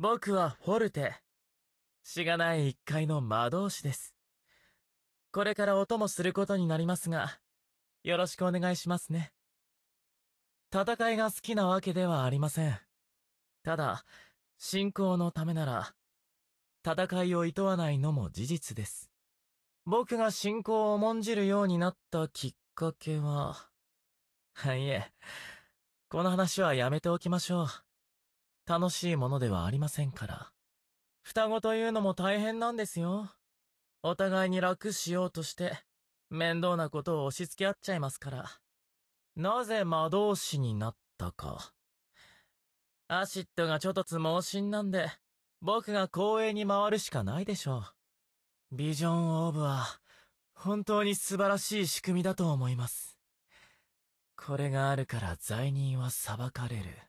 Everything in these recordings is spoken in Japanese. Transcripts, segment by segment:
僕はフォルテ。しがない1階の魔導士です。これから音もすることになりますが、よろしくお願いしますね。戦いが好きなわけではありません。ただ、信仰のためなら、戦いを厭わないのも事実です。僕が信仰を重んじるようになったきっかけは、はいえ、この話はやめておきましょう。楽しいものではありませんから。双子というのも大変なんですよ。お互いに楽しようとして、面倒なことを押し付け合っちゃいますから。なぜ魔導士になったか。アシッドがちょっとつ盲信なんで、僕が光栄に回るしかないでしょう。ビジョンオーブは、本当に素晴らしい仕組みだと思います。これがあるから罪人は裁かれる。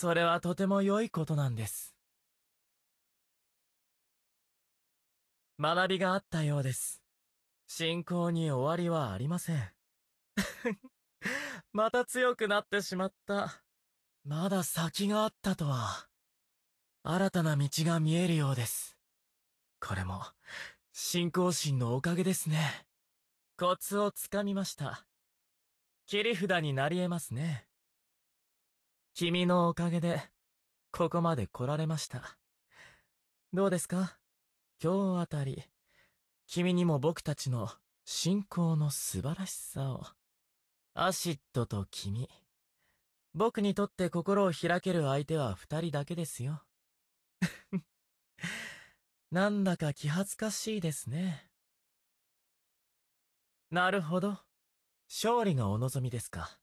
それはとても良いことなんです。学びがあったようです。信仰に終わりはありません。また強くなってしまった。まだ先があったとは、新たな道が見えるようです。これも、信仰心のおかげですね。コツをつかみました。切り札になり得ますね。君のおかげで、ここまで来られました。どうですか今日あたり、君にも僕たちの信仰の素晴らしさを。アシッドと君。僕にとって心を開ける相手は二人だけですよ。なんだか気恥ずかしいですね。なるほど。勝利がお望みですか。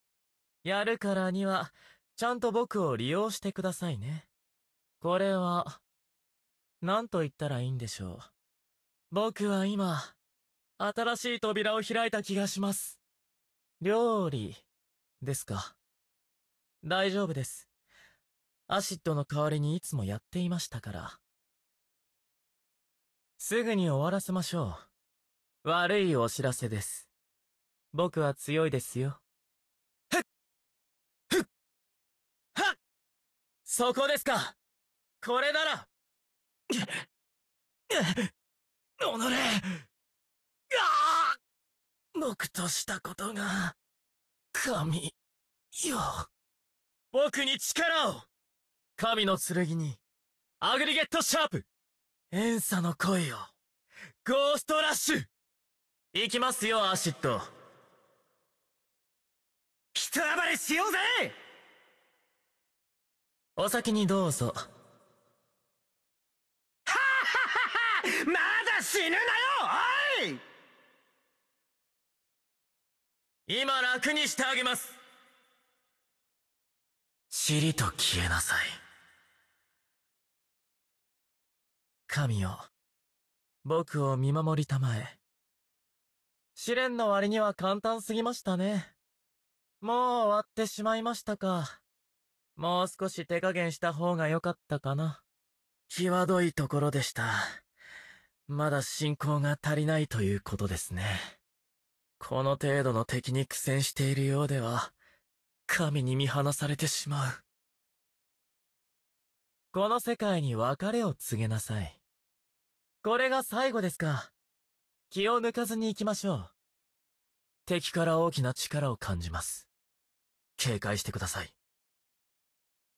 やるからには、ちゃんと僕を利用してくださいね。これは、何と言ったらいいんでしょう。僕は今、新しい扉を開いた気がします。料理、ですか。大丈夫です。アシッドの代わりにいつもやっていましたから。すぐに終わらせましょう。悪いお知らせです。僕は強いですよ。そこですかこれならおのれあ僕としたことが、神よ。僕に力を神の剣に、アグリゲットシャープンサの声よ。ゴーストラッシュ行きますよ、アシッド。人暴れしようぜお先にどうぞ。はははまだ死ぬなよおい今楽にしてあげますリと消えなさい。神よ、僕を見守りたまえ。試練の割には簡単すぎましたね。もう終わってしまいましたか。もう少し手加減した方が良かったかな。際どいところでした。まだ進行が足りないということですね。この程度の敵に苦戦しているようでは、神に見放されてしまう。この世界に別れを告げなさい。これが最後ですか。気を抜かずに行きましょう。敵から大きな力を感じます。警戒してください。